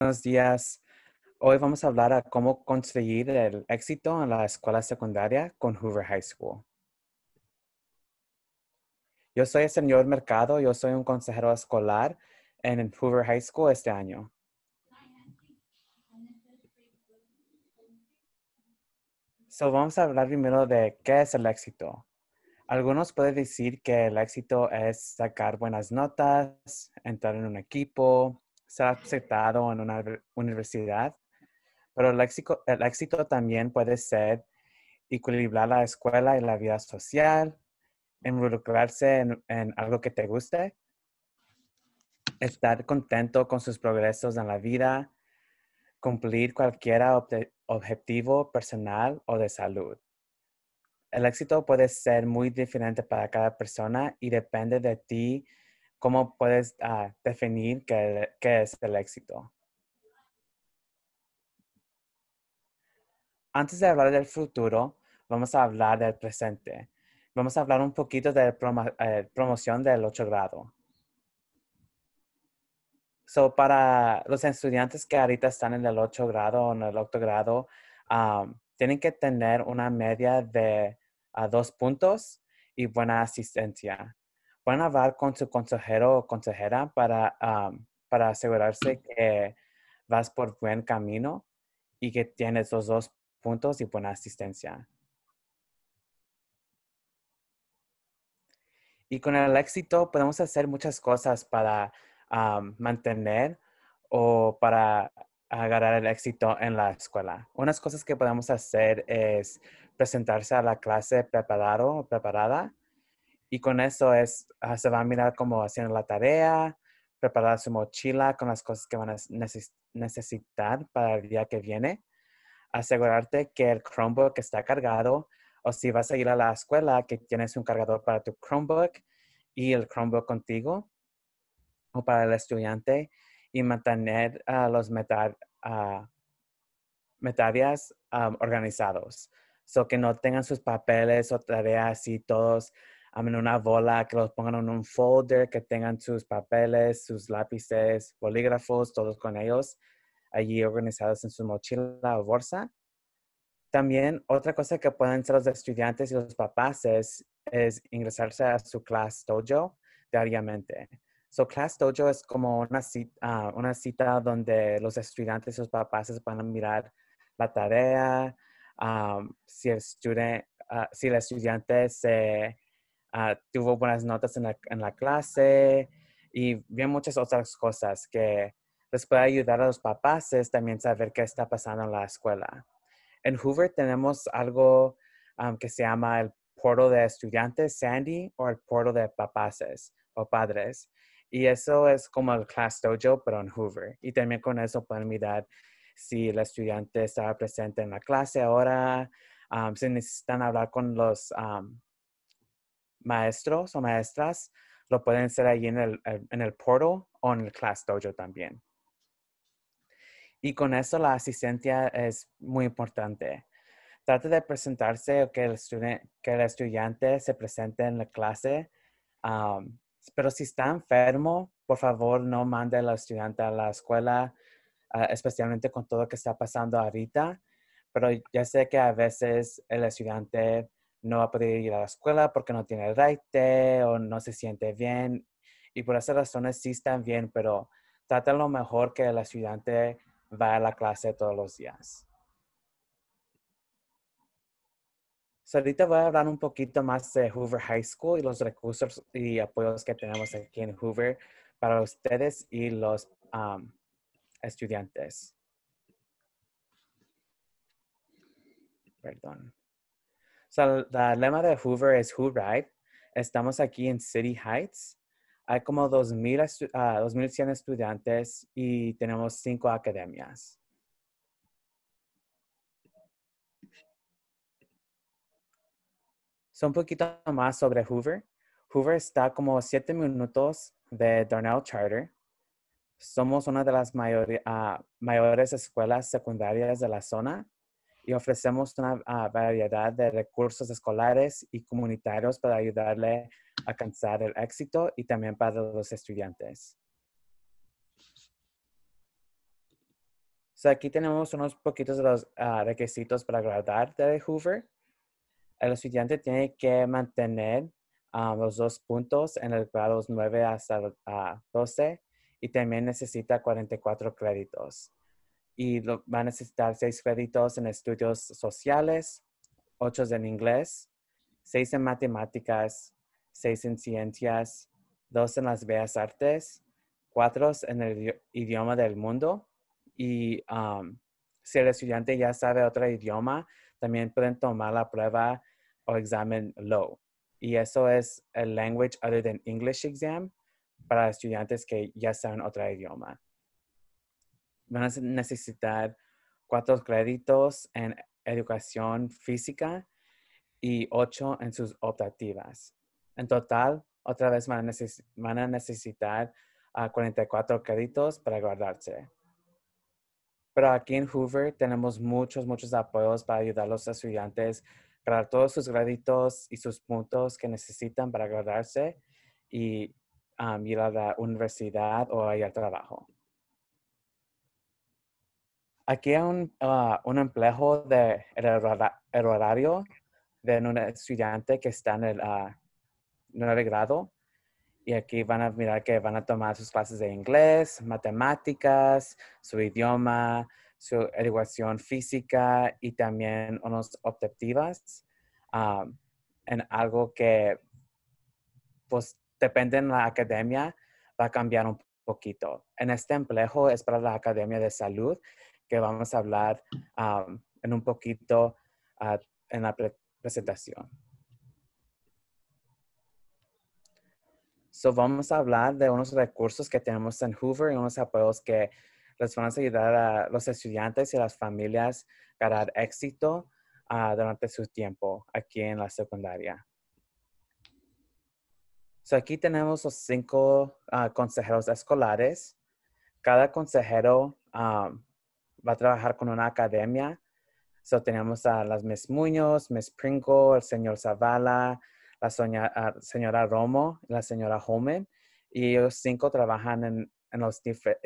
Buenos días. Hoy vamos a hablar a cómo conseguir el éxito en la escuela secundaria con Hoover High School. Yo soy el señor Mercado, yo soy un consejero escolar en Hoover High School este año. So vamos a hablar primero de qué es el éxito. Algunos pueden decir que el éxito es sacar buenas notas, entrar en un equipo, ser aceptado en una universidad, pero el éxito, el éxito también puede ser equilibrar la escuela y la vida social, involucrarse en, algo que te guste, estar contento con sus progresos en la vida, cumplir cualquier objetivo personal o de salud. El éxito puede ser muy diferente para cada persona y depende de ti ¿Cómo puedes ah, definir qué, es el éxito? Antes de hablar del futuro, vamos a hablar del presente. Vamos a hablar un poquito de la eh, promoción del 8 grado. So, para los estudiantes que ahorita están en el 8 grado o en el 8 grado, ah, tienen que tener una media de ah, dos puntos y buena asistencia. Pueden hablar con su consejero o consejera para, para asegurarse que vas por buen camino y que tienes los dos puntos y buena asistencia. Y con el éxito podemos hacer muchas cosas para mantener o para agarrar el éxito en la escuela. Unas cosas que podemos hacer es presentarse a la clase preparado o preparada y con eso es, ah, se va a mirar cómo haciendo la tarea, preparar su mochila con las cosas que van a necesitar para el día que viene, asegurarte que el Chromebook está cargado o si vas a ir a la escuela que tienes un cargador para tu Chromebook y el Chromebook contigo o para el estudiante y mantener ah, los metal, uh, ah, organizados, so que no tengan sus papeles o tareas y todos en una bola, que los pongan en un folder, que tengan sus papeles, sus lápices, bolígrafos, todos con ellos allí organizados en su mochila o bolsa. También otra cosa que pueden hacer los estudiantes y los papás es, ingresarse a su class dojo diariamente. So, Class Dojo es como una cita, ah, una cita donde los estudiantes y los papás van a mirar la tarea, si, el ah, si el estudiante se Ah, tuvo buenas notas en la, clase y bien muchas otras cosas que les puede ayudar a los papás también saber qué está pasando en la escuela. En Hoover tenemos algo que se llama el portal de estudiantes, Sandy, o el portal de papás o padres. Y eso es como el Class Dojo, pero en Hoover. Y también con eso pueden mirar si el estudiante estaba presente en la clase ahora, si necesitan hablar con los maestros o maestras lo pueden hacer allí en el, en portal o en el Class Dojo también. Y con eso la asistencia es muy importante. Trate de presentarse o que el, que el estudiante se presente en la clase. pero si está enfermo, por favor no mande al estudiante a la escuela, ah, especialmente con todo lo que está pasando ahorita. Pero ya sé que a veces el estudiante no va a poder ir a la escuela porque no tiene raite o no se siente bien. Y por esas razones sí están bien, pero trata lo mejor que el estudiante va a la clase todos los días. ahorita voy a hablar un poquito más de Hoover High School y los recursos y apoyos que tenemos aquí en Hoover para ustedes y los estudiantes. Perdón. El lema de Hoover es Who Ride. Estamos aquí en City Heights. Hay como 2.100 ah, estudiantes y tenemos cinco academias. un poquito más sobre Hoover. Hoover está como siete minutos de Darnell Charter. Somos una de las ah, mayores escuelas secundarias de la zona y ofrecemos una ah, variedad de recursos escolares y comunitarios para ayudarle a alcanzar el éxito y también para los estudiantes. aquí tenemos unos poquitos de los ah, requisitos para graduar de Hoover. El estudiante tiene que mantener ah, los dos puntos en el grado 9 hasta 12 y también necesita 44 créditos y lo, va a necesitar seis créditos en estudios sociales, ocho en inglés, seis en matemáticas, seis en ciencias, dos en las bellas artes, cuatro en el idioma del mundo y um, si el estudiante ya sabe otro idioma, también pueden tomar la prueba o examen low. Y eso es el Language Other Than English Exam para estudiantes que ya saben otro idioma van a necesitar cuatro créditos en educación física y ocho en sus optativas. En total, otra vez van a, necesitar 44 ah, créditos para graduarse. Pero aquí en Hoover tenemos muchos, muchos apoyos para ayudar a los estudiantes a todos sus créditos y sus puntos que necesitan para graduarse y ah, ir a la universidad o ir al trabajo. Aquí hay un, empleo ah, un de el horario de un estudiante que está en el uh, ah, 9 grado y aquí van a mirar que van a tomar sus clases de inglés, matemáticas, su idioma, su educación física y también unas optativas ah, en algo que, pues, depende en la academia, va a cambiar un poquito. En este empleo es para la Academia de Salud que vamos a hablar en un poquito ah, en la presentación. So vamos a hablar de unos recursos que tenemos en Hoover y unos apoyos que les van a ayudar a los estudiantes y a las familias a ganar éxito ah, durante su tiempo aquí en la secundaria. So aquí tenemos los cinco ah, consejeros escolares. Cada consejero va a trabajar con una academia. So, tenemos a las Miss Muñoz, Miss Pringle, el señor Zavala, la señora Romo, la señora Holman. Y los cinco trabajan en, en las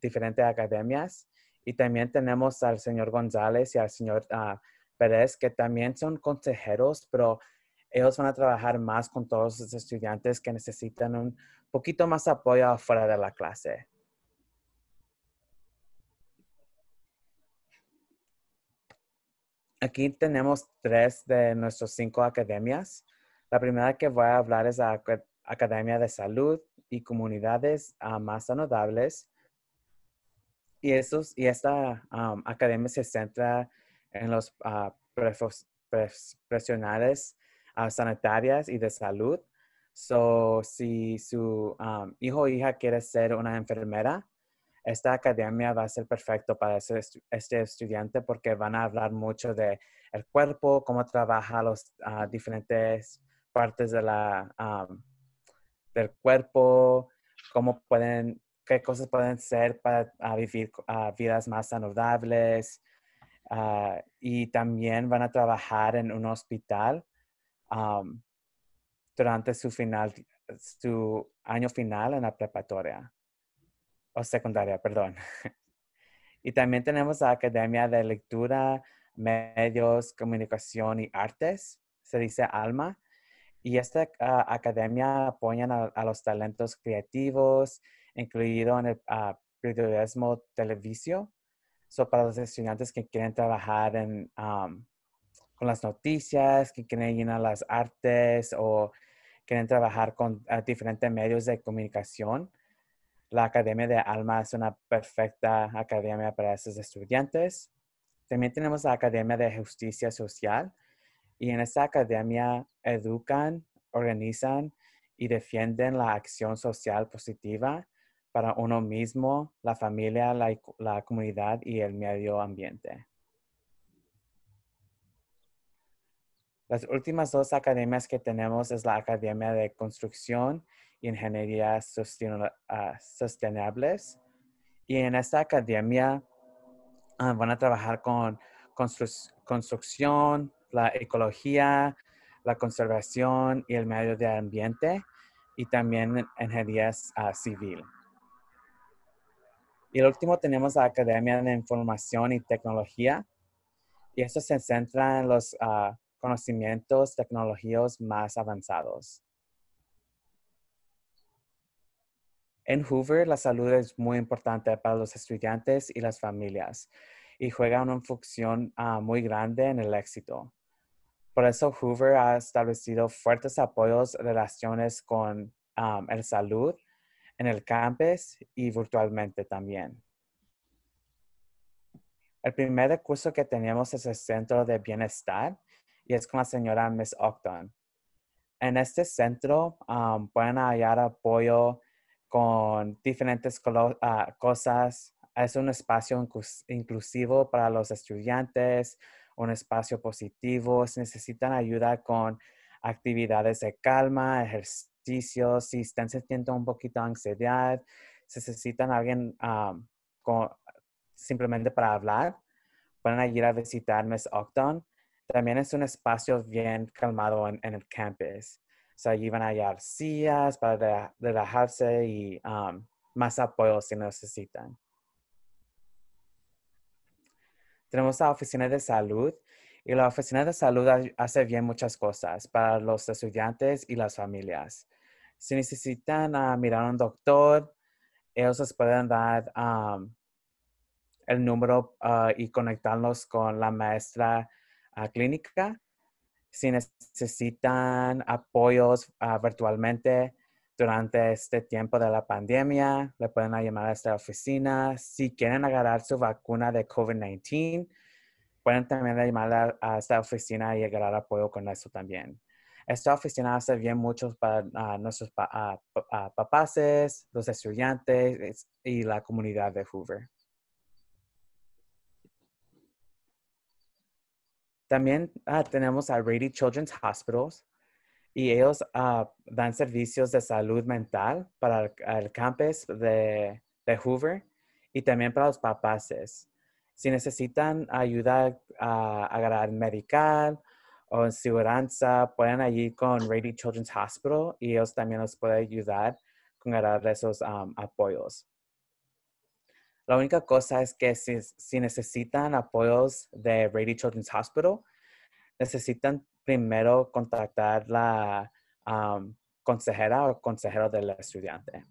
diferentes academias. Y también tenemos al señor González y al señor ah, Pérez, que también son consejeros, pero ellos van a trabajar más con todos los estudiantes que necesitan un poquito más apoyo fuera de la clase. Aquí tenemos tres de nuestras cinco academias. La primera que voy a hablar es la Academia de Salud y Comunidades ah, Más Saludables. Y, esos, y esta academia se centra en los ah, profesionales ah, sanitarias y de salud. So, si su hijo o hija quiere ser una enfermera, esta academia va a ser perfecto para este, estudiante porque van a hablar mucho de el cuerpo, cómo trabaja las ah, diferentes partes de la, ah, del cuerpo, cómo pueden, qué cosas pueden ser para ah, vivir vidas más saludables. y también van a trabajar en un hospital durante su final, su año final en la preparatoria o secundaria, perdón. y también tenemos la Academia de Lectura, Medios, Comunicación y Artes, se dice ALMA. Y esta ah, academia apoya a, los talentos creativos, incluido en el ah, periodismo televisivo, so para los estudiantes que quieren trabajar con las noticias, que quieren a las artes o quieren trabajar con ah, diferentes medios de comunicación la Academia de Alma es una perfecta academia para esos estudiantes. También tenemos la Academia de Justicia Social y en esta academia educan, organizan y defienden la acción social positiva para uno mismo, la familia, la comunidad y el medio ambiente. Las últimas dos academias que tenemos es la Academia de Construcción ingenierías ah, sostenibles. Y en esta academia ah, van a trabajar con construcción, la ecología, la conservación y el medio de ambiente y también ingeniería ah, civil. Y el último tenemos la Academia de Información y Tecnología. Y esto se centra en los conocimientos, tecnologías más avanzados. En Hoover, la salud es muy importante para los estudiantes y las familias y juega una función ah, muy grande en el éxito. Por eso Hoover ha establecido fuertes apoyos, relaciones con ah, el salud en el campus y virtualmente también. El primer curso que tenemos es el Centro de Bienestar y es con la señora Miss Octon. En este centro ah, pueden hallar apoyo con diferentes ah, cosas. Es un espacio inclusivo para los estudiantes, un espacio positivo. Si necesitan ayuda con actividades de calma, ejercicios, si están sintiendo un poquito de ansiedad, si necesitan alguien ah, simplemente para hablar, pueden ir a visitar Miss Octon. También es un espacio bien calmado en el campus se iban a hallar sillas para relajarse y más apoyo si necesitan. Tenemos la oficina de salud y la oficina de salud hace bien muchas cosas para los estudiantes y las familias. Si necesitan ah, mirar a un doctor, ellos les pueden dar el número ah, y conectarlos con la maestra ah, clínica si necesitan apoyos ah, virtualmente durante este tiempo de la pandemia, le pueden llamar a esta oficina. Si quieren agarrar su vacuna de COVID-19, pueden también llamar a esta oficina y agarrar apoyo con eso también. Esta oficina hace bien mucho para ah, nuestros pa ah, papás, los estudiantes y la comunidad de Hoover. También ah, tenemos a Rady Children's Hospitals y ellos ah, dan servicios de salud mental para el, campus de, Hoover y también para los papaces. Si necesitan ayuda a ah, agarrar medical o seguridad, pueden allí con Rady Children's Hospital y ellos también los pueden ayudar con agarrar esos apoyos. La única cosa es que si, necesitan apoyos de Brady Children's Hospital, necesitan primero contactar la consejera o consejero del estudiante.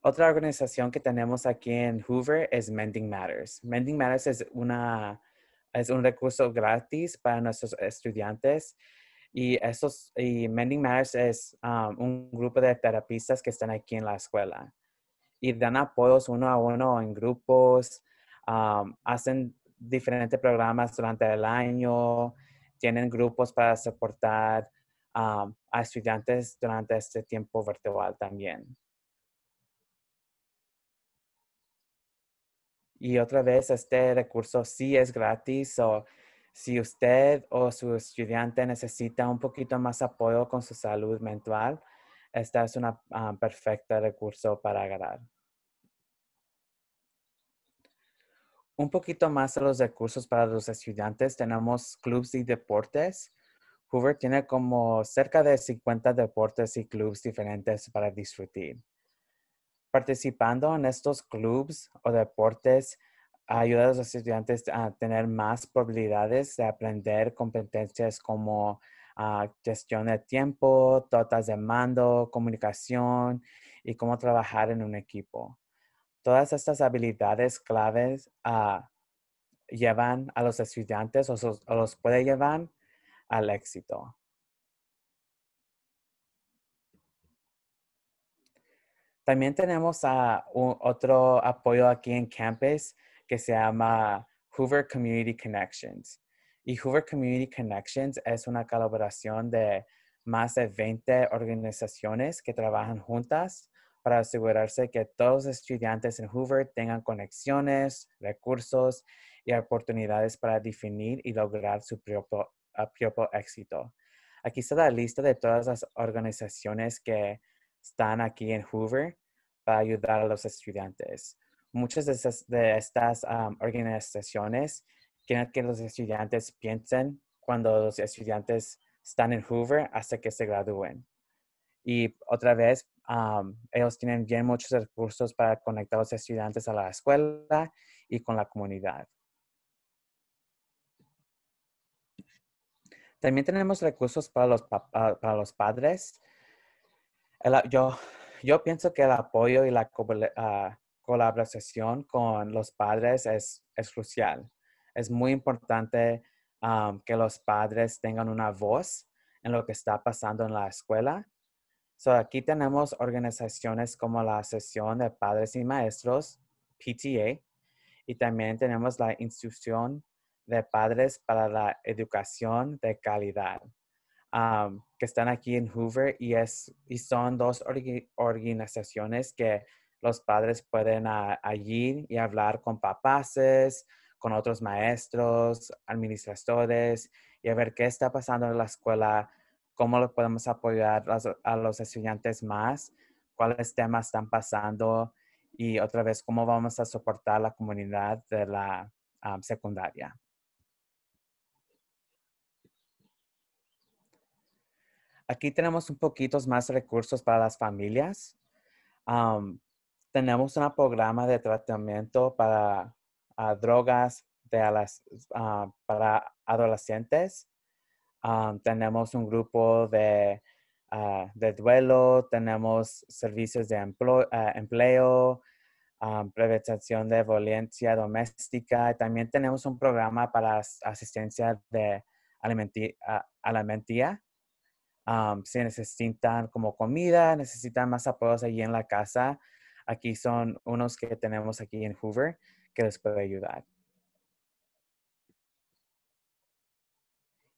Otra organización que tenemos aquí en Hoover es Mending Matters. Mending Matters es, es un recurso gratis para nuestros estudiantes y, y Mending Matters es ah, un grupo de terapistas que están aquí en la escuela y dan apoyos uno a uno en grupos, ah, hacen diferentes programas durante el año, tienen grupos para soportar ah, a estudiantes durante este tiempo virtual también. Y otra vez, este recurso sí es gratis, si usted o su estudiante necesita un poquito más apoyo con su salud mental, esta es un perfecto ah, perfecta recurso para agarrar. Un poquito más de los recursos para los estudiantes, tenemos clubs y deportes. Hoover tiene como cerca de 50 deportes y clubs diferentes para disfrutar. Participando en estos clubs o deportes, Ayuda a los estudiantes a tener más probabilidades de aprender competencias como ah, gestión de tiempo, totas de mando, comunicación y cómo trabajar en un equipo. Todas estas habilidades claves ah, llevan a los estudiantes o, los puede llevar al éxito. También tenemos ah, otro apoyo aquí en campus se llama Hoover Community Connections. Y Hoover Community Connections es una colaboración de más de 20 organizaciones que trabajan juntas para asegurarse que todos los estudiantes en Hoover tengan conexiones, recursos y oportunidades para definir y lograr su propio, ah, propio éxito. Aquí está la lista de todas las organizaciones que están aquí en Hoover para ayudar a los estudiantes muchas de estas, organizaciones quieren que los estudiantes piensen cuando los estudiantes están en Hoover hasta que se gradúen. Y otra vez, ellos tienen bien muchos recursos para conectar a los estudiantes a la escuela y con la comunidad. También tenemos recursos para los, ah, para los padres. yo, yo pienso que el apoyo y la, ah, colaboración con los padres es, crucial. Es muy importante que los padres tengan una voz en lo que está pasando en la escuela. So, aquí tenemos organizaciones como la Asociación de Padres y Maestros, PTA, y también tenemos la Institución de Padres para la Educación de Calidad, que están aquí en Hoover y, es, y son dos organizaciones que los padres pueden allí y hablar con papaces, con otros maestros, administradores y a ver qué está pasando en la escuela, cómo lo podemos apoyar a, los estudiantes más, cuáles temas están pasando y otra vez cómo vamos a soportar la comunidad de la secundaria. Aquí tenemos un poquito más recursos para las familias tenemos un programa de tratamiento para ah, drogas de las, ah, para adolescentes. Ah, tenemos un grupo de, duelo, tenemos servicios de empleo, prevención de violencia doméstica. También tenemos un programa para asistencia de alimentía. si necesitan como comida, necesitan más apoyos allí en la casa, aquí son unos que tenemos aquí en Hoover que les puede ayudar.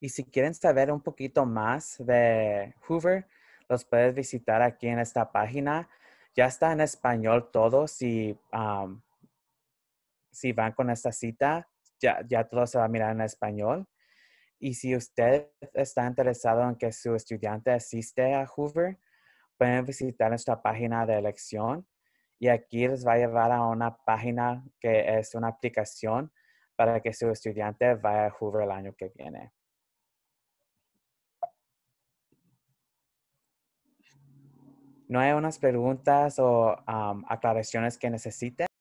Y si quieren saber un poquito más de Hoover, los puedes visitar aquí en esta página. Ya está en español todo. Si, van con esta cita, ya, ya todo se va a mirar en español. Y si usted está interesado en que su estudiante asiste a Hoover, pueden visitar nuestra página de elección y aquí les va a llevar a una página que es una aplicación para que su estudiante vaya a Hoover el año que viene. ¿No hay unas preguntas o aclaraciones que necesiten?